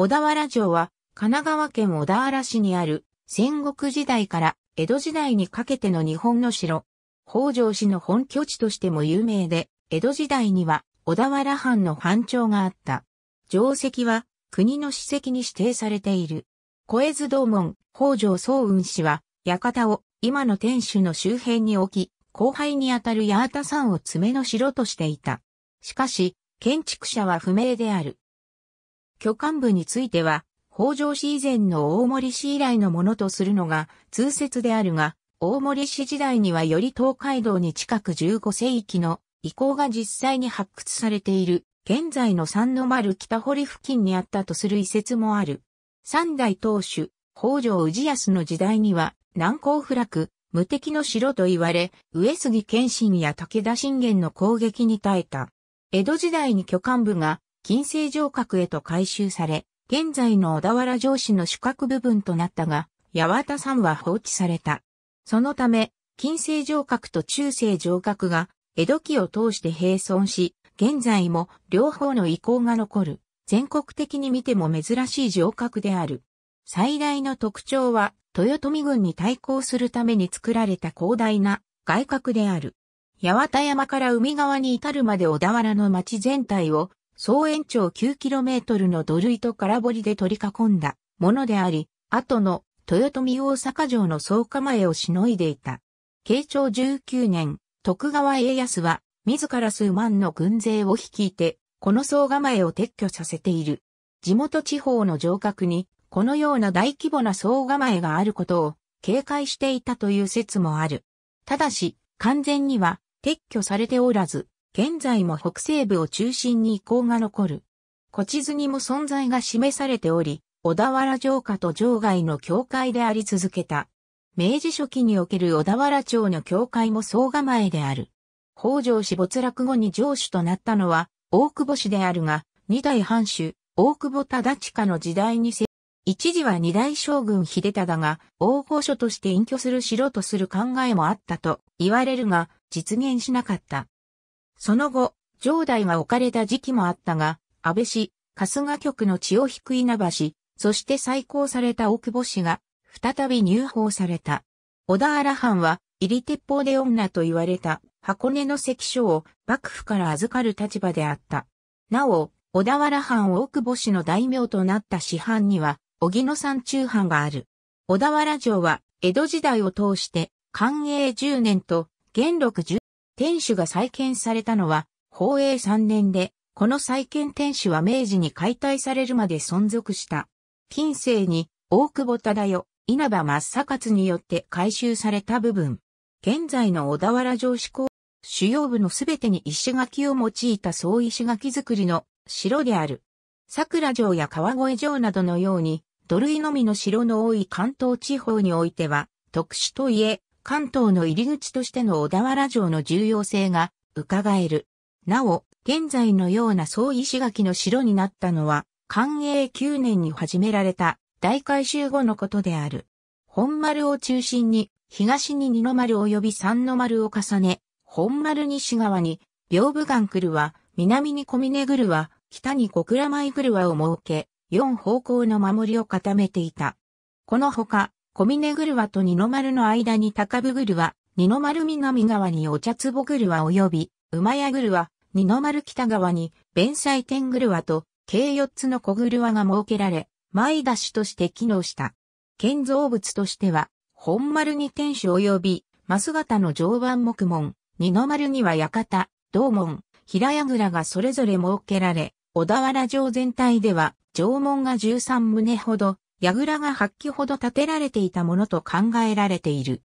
小田原城は神奈川県小田原市にある戦国時代から江戸時代にかけての日本の城。北条氏の本拠地としても有名で、江戸時代には小田原藩の藩庁があった。城跡は国の史跡に指定されている。小江津道門、北条宗雲氏は、館を今の天守の周辺に置き、後輩にあたる八幡山を爪の城としていた。しかし、建築者は不明である。巨漢部については、北条氏以前の大森氏以来のものとするのが通説であるが、大森氏時代にはより東海道に近く15世紀の遺構が実際に発掘されている、現在の三の丸北堀付近にあったとする遺説もある。三代当主、北条氏康の時代には、南高不落、無敵の城と言われ、上杉謙信や武田信玄の攻撃に耐えた。江戸時代に巨漢部が金星城郭へと改修され、現在の小田原城市の主角部分となったが、八幡山は放置された。そのため、金星城郭と中世城郭が江戸期を通して並存し、現在も両方の遺構が残る、全国的に見ても珍しい城郭である。最大の特徴は、豊臣軍に対抗するために作られた広大な外郭である。八幡山から海側に至るまで小田原の町全体を総延長 9km の土塁と空堀で取り囲んだものであり、後の豊臣大阪城の総構えをしのいでいた。慶長19年、徳川家康は、自ら数万の軍勢を率いて、この総構えを撤去させている。地元地方の城郭に、このような大規模な総構えがあることを、警戒していたという説もある。ただし、完全には撤去されておらず、現在も北西部を中心に遺構が残る。古地図にも存在が示されており、小田原城下と城外の境界であり続けた。明治初期における小田原町の境界も総構えである。北条氏没落後に城主となったのは、大久保氏であるが、二代藩主、大久保忠親の時代に一時は二代将軍秀忠が、大御所として隠居する城とする考えもあったと言われるが、実現しなかった。その後、城代が置かれた時期もあったが、安倍氏、春日局の血を引く稲葉氏、そして再興された大久保氏が、再び入法された。小田原藩は、入り鉄砲で女と言われた箱根の関所を幕府から預かる立場であった。なお、小田原藩大久保氏の大名となった市藩には、小木野山中藩がある。小田原城は、江戸時代を通して、寛永10年と、元禄10天守が再建されたのは、宝永3年で、この再建天守は明治に解体されるまで存続した。近世に、大久保忠代、稲葉正勝によって改修された部分。現在の小田原城址港、主要部のすべてに石垣を用いた総石垣造りの城である。桜城や川越城などのように、土塁のみの城の多い関東地方においては、特殊といえ、関東の入り口としての小田原城の重要性が伺える。なお、現在のような総石垣の城になったのは、寛永9年に始められた大改修後のことである。本丸を中心に、東に二の丸及び三の丸を重ね、本丸西側に、屏風岩来は、南に小峰来は、北に小倉舞来はを設け、四方向の守りを固めていた。このほか、小峰車と二の丸の間に高部車、二の丸南側にお茶壺車及び、馬屋車、二の丸北側に、弁才天車と、計四つの小車が設けられ、前出しとして機能した。建造物としては、本丸に天守及び、マス型の上腕木門、二の丸には館、道門、平屋倉がそれぞれ設けられ、小田原城全体では、城門が13棟ほど、櫓が八基ほど建てられていたものと考えられている。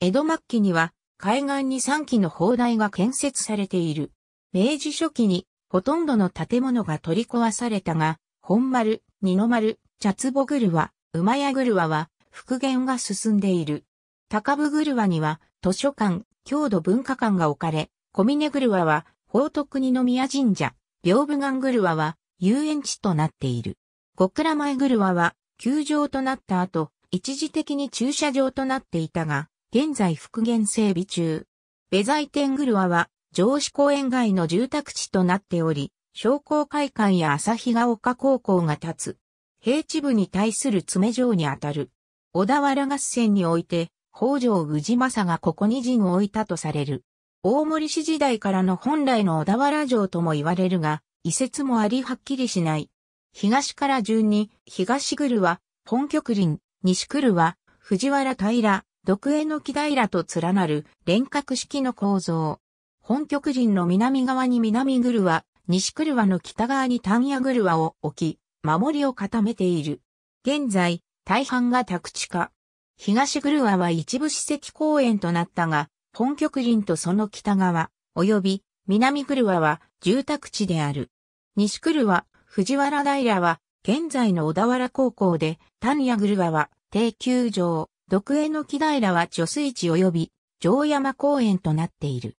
江戸末期には海岸に三基の砲台が建設されている。明治初期にほとんどの建物が取り壊されたが、本丸、二の丸、茶壺車、馬屋車は復元が進んでいる。高部車には図書館、郷土文化館が置かれ、小峰車は宝徳二宮神社、屏風岩車は遊園地となっている。小倉前車は球場となった後、一時的に駐車場となっていたが、現在復元整備中。ベザイテングルアは、城市公園外の住宅地となっており、商工会館や旭ヶ丘高校が建つ。平地部に対する詰め城にあたる。小田原合戦において、北条氏政がここに陣を置いたとされる。大森市時代からの本来の小田原城とも言われるが、遺説もありはっきりしない。東から順に、東来るは、本局林、西来るは、藤原平、独営の木平と連なる連角式の構造。本局林の南側に南来るは、西来るはの北側に丹屋来るはを置き、守りを固めている。現在、大半が宅地化。東来るわは一部史跡公園となったが、本局林とその北側、及び南来るわは住宅地である。西来るわ、藤原平は、現在の小田原高校で、丹谷わは、低球場、独営の木平は貯水池及び、城山公園となっている。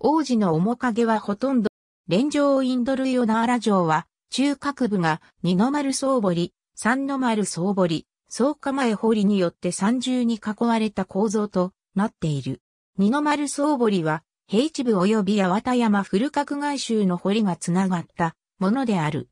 王子の面影はほとんど、連城インドル与奈原城は、中核部が二の丸総堀、三の丸総堀、総構前堀によって三重に囲われた構造となっている。二の丸総堀は、平地部及び八幡山古角外周の堀がつながったものである。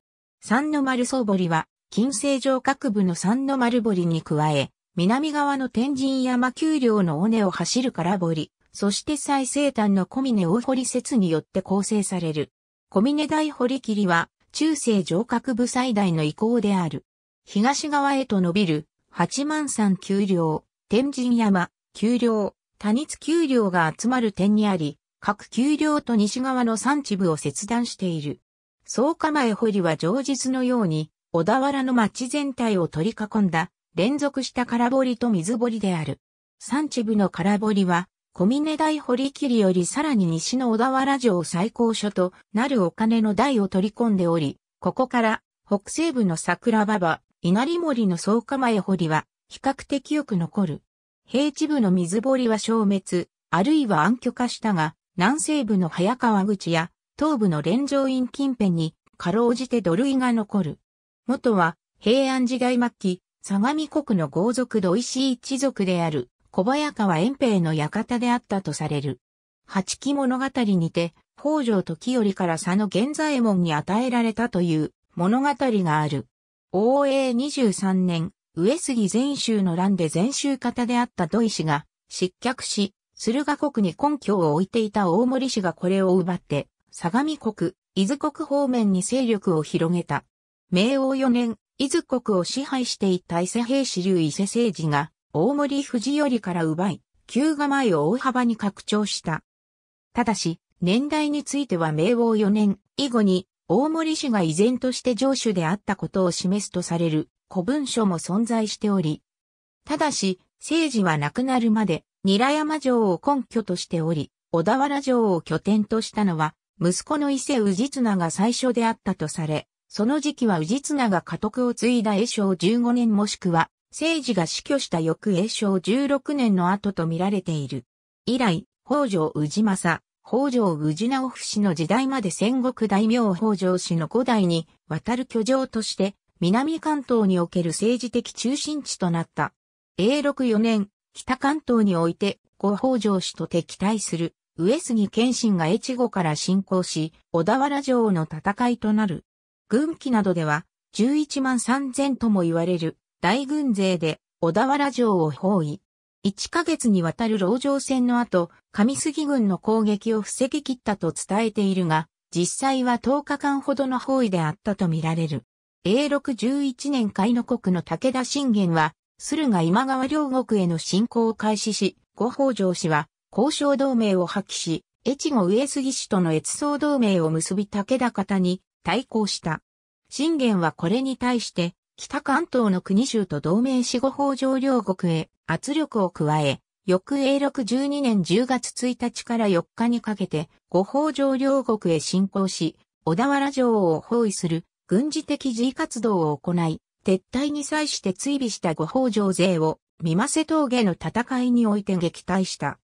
三の丸総堀は、近星城各部の三の丸堀に加え、南側の天神山丘陵の尾根を走る空堀、そして最西端の小峰大堀説によって構成される。小峰大堀切は、中世城郭部最大の遺構である。東側へと伸びる、八幡山丘陵、天神山、丘陵、谷津丘陵が集まる点にあり、各丘陵と西側の山地部を切断している。草構え堀は上日のように、小田原の町全体を取り囲んだ、連続した空堀と水堀である。山地部の空堀は、小峰台堀切よりさらに西の小田原城最高所となるお金の台を取り込んでおり、ここから北西部の桜馬場、稲荷森の草構え堀は比較的よく残る。平地部の水堀は消滅、あるいは暗渠化したが、南西部の早川口や東部の連城院近辺に、かろうじて土塁が残る。元は、平安時代末期、相模国の豪族土石一族である、小早川遠平の館であったとされる。八木物語にて、北条時頼から佐野源左衛門に与えられたという物語がある。応永23年、上杉全州の乱で全州方であった土井氏が失脚し、駿河国に根拠を置いていた大森氏がこれを奪って、相模国、伊豆国方面に勢力を広げた。明王4年、伊豆国を支配していた伊勢平士流伊勢政治が、大森藤頼から奪い、旧構えを大幅に拡張した。ただし、年代については明王4年以後に、大森氏が依然として城主であったことを示すとされる古文書も存在しており、ただし、政治は亡くなるまで、韮山城を根拠としており、小田原城を拠点としたのは、息子の伊勢氏綱が最初であったとされ、その時期は氏綱が家督を継いだ永正15年もしくは、政治が死去した翌永正16年の後と見られている。以来、北条氏政、北条氏直氏の時代まで戦国大名北条氏の五代に渡る居城として、南関東における政治的中心地となった。永禄4年、北関東において、後北条氏と敵対する上杉謙信が越後から侵攻し、小田原城の戦いとなる。軍機などでは、11万3000とも言われる大軍勢で小田原城を包囲。1ヶ月にわたる牢城戦の後、上杉軍の攻撃を防ぎ切ったと伝えているが、実際は10日間ほどの包囲であったとみられる。永禄11年海の国の武田信玄は、駿河今川両国への侵攻を開始し、後北条氏は交渉同盟を破棄し、越後上杉氏との越相同盟を結び武田方に対抗した。信玄はこれに対して、北関東の国州と同盟死後法上両国へ圧力を加え、翌永禄12年10月1日から4日にかけて、五法上両国へ侵攻し、小田原城を包囲する軍事的自衛活動を行い、撤退に際して追尾した五法上勢を、三瀬峠の戦いにおいて撃退した。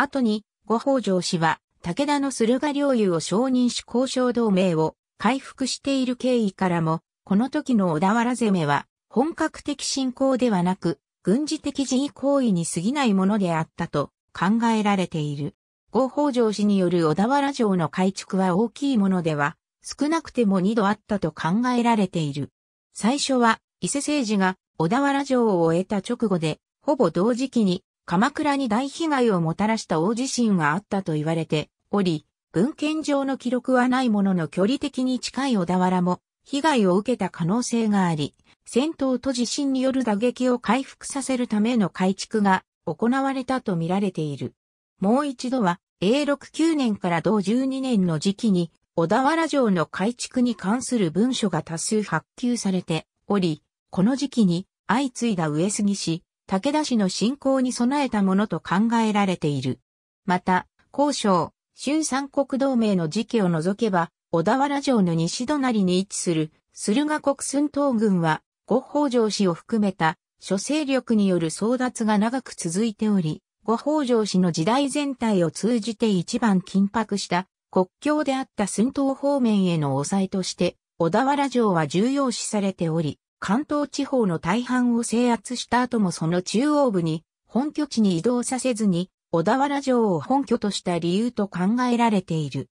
後に、ご北条氏は、武田の駿河領有を承認し交渉同盟を回復している経緯からも、この時の小田原攻めは、本格的侵攻ではなく、軍事的自衛行為に過ぎないものであったと考えられている。ご法城氏による小田原城の改築は大きいものでは、少なくても二度あったと考えられている。最初は、伊勢政治が小田原城を終えた直後で、ほぼ同時期に鎌倉に大被害をもたらした大地震があったと言われており、文献上の記録はないものの距離的に近い小田原も被害を受けた可能性があり、戦闘と地震による打撃を回復させるための改築が行われたと見られている。もう一度は、A69 年から同12年の時期に、小田原城の改築に関する文書が多数発給されており、この時期に相次いだ上杉氏、武田氏の侵攻に備えたものと考えられている。また、交渉、春三国同盟の時期を除けば、小田原城の西隣に位置する、駿河国寸東軍は、五北条氏を含めた、諸勢力による争奪が長く続いており、五北条氏の時代全体を通じて一番緊迫した国境であった寸東方面への抑えとして、小田原城は重要視されており、関東地方の大半を制圧した後もその中央部に本拠地に移動させずに小田原城を本拠とした理由と考えられている。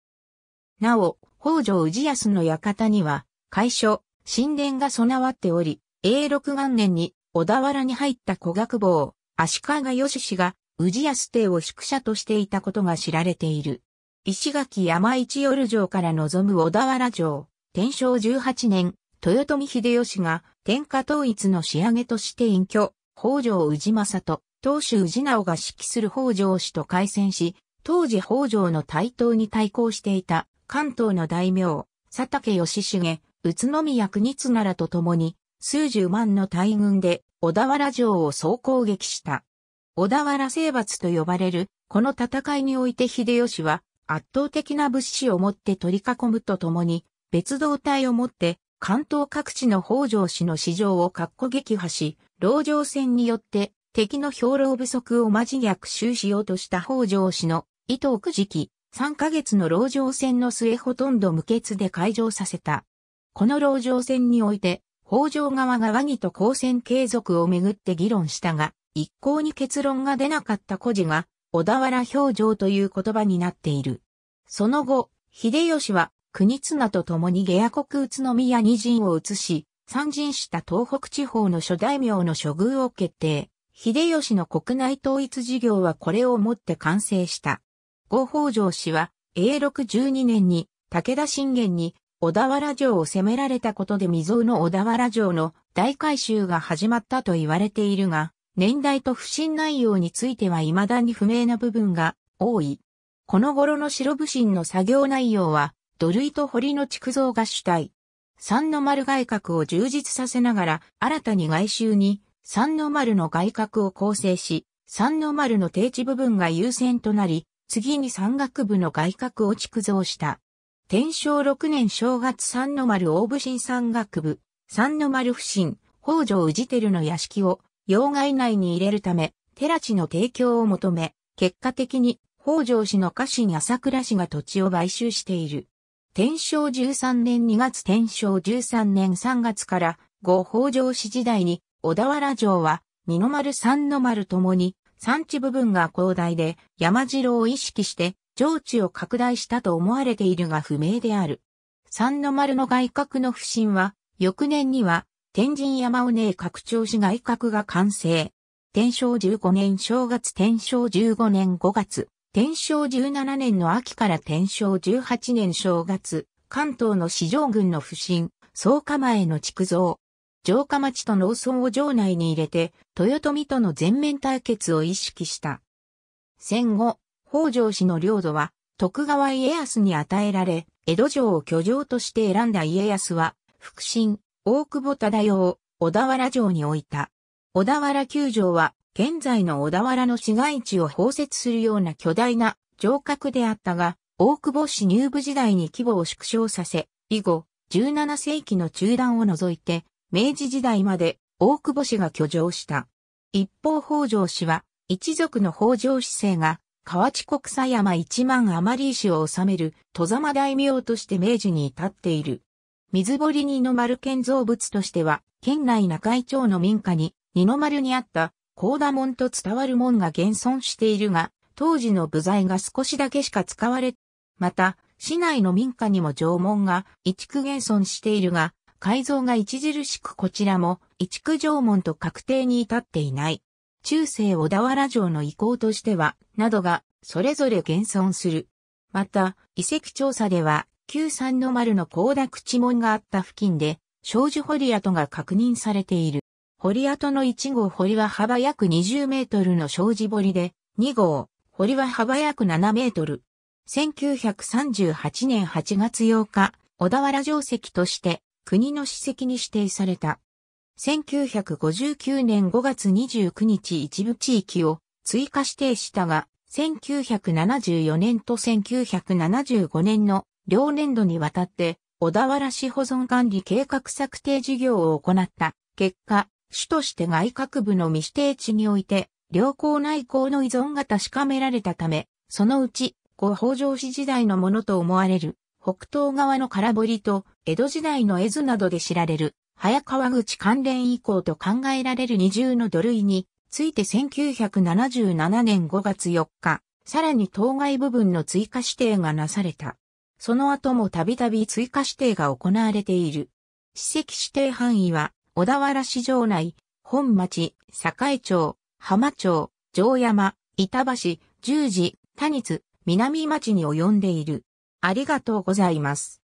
なお、北条氏康の館には、会所、神殿が備わっており、永禄元年に小田原に入った古学坊、足利義氏が氏康邸を宿舎としていたことが知られている。石垣山一夜城から望む小田原城、天正18年、豊臣秀吉が天下統一の仕上げとして隠居、北条氏政と、当主氏直が指揮する北条氏と開戦し、当時北条の台頭に対抗していた関東の大名、佐竹義重、宇都宮国津ならと共に、数十万の大軍で小田原城を総攻撃した。小田原征伐と呼ばれる、この戦いにおいて秀吉は圧倒的な物資を持って取り囲むとともに、別動隊を持って関東各地の北条氏の市場を括弧撃破し、籠城戦によって敵の兵糧不足をまじ逆襲しようとした北条氏の意図をくじき、3ヶ月の籠城戦の末ほとんど無欠で解場させた。この籠城戦において、北条側が和議と交戦継続をめぐって議論したが、一向に結論が出なかった故事が、小田原表情という言葉になっている。その後、秀吉は国綱と共に下野国宇都宮二陣を移し、参陣した東北地方の諸大名の処遇を決定。秀吉の国内統一事業はこれをもって完成した。後北城氏は、永禄12年に武田信玄に小田原城を攻められたことで未曾有の小田原城の大改修が始まったと言われているが、年代と不審内容については未だに不明な部分が多い。この頃の白武神の作業内容は、土塁と堀の築造が主体。三の丸外閣を充実させながら、新たに外周に三の丸の外閣を構成し、三の丸の定置部分が優先となり、次に山岳部の外閣を築造した。天正6年正月三の丸大武神山岳部、三の丸不神、北条氏照の屋敷を、要外内に入れるため、寺地の提供を求め、結果的に北条氏の家臣朝倉氏が土地を買収している。天正13年2月天正13年3月から後北条氏時代に小田原城は二の丸三の丸ともに産地部分が広大で山城を意識して城地を拡大したと思われているが不明である。三の丸の外閣の不振は翌年には天神山尾根拡張し外閣が完成。天正15年正月天正15年5月天正17年の秋から天正18年正月、関東の四条軍の不審、草加への築造。城下町と農村を城内に入れて、豊臣との全面対決を意識した。戦後、北条氏の領土は、徳川家康に与えられ、江戸城を居城として選んだ家康は、福神、大久保忠世を小田原城に置いた。小田原球場は現在の小田原の市街地を包摂するような巨大な城郭であったが、大久保市入部時代に規模を縮小させ、以後、17世紀の中断を除いて、明治時代まで大久保市が居城した。一方北条氏は、一族の北条氏姓が、河内国際山一万余り石を治める、戸様大名として明治に至っている。水堀二の丸建造物としては、県内中井町の民家に、二の丸にあった高田門と伝わる門が現存しているが、当時の部材が少しだけしか使われ、また、市内の民家にも縄文が移築現存しているが、改造が著しくこちらも移築縄文と確定に至っていない。中世小田原城の遺構としては、などがそれぞれ現存する。また、遺跡調査では、旧三の丸の高田口門があった付近で、少女堀跡が確認されている。堀跡の1号堀は幅約20メートルの障子堀で、2号堀は幅約7メートル。1938年8月8日、小田原城跡として国の史跡に指定された。1959年5月29日一部地域を追加指定したが、1974年と1975年の両年度にわたって小田原市保存管理計画策定事業を行った結果、主として外郭部の未指定地において、良好内向の依存が確かめられたため、そのうち、後北条氏時代のものと思われる、北東側の空堀と、江戸時代の絵図などで知られる、早川口関連以降と考えられる二重の土塁に、ついて1977年5月4日、さらに当該部分の追加指定がなされた。その後もたびたび追加指定が行われている。史跡指定範囲は小田原市場内、本町、栄町、浜町、城山、板橋、十字、谷津、南町に及んでいる。ありがとうございます。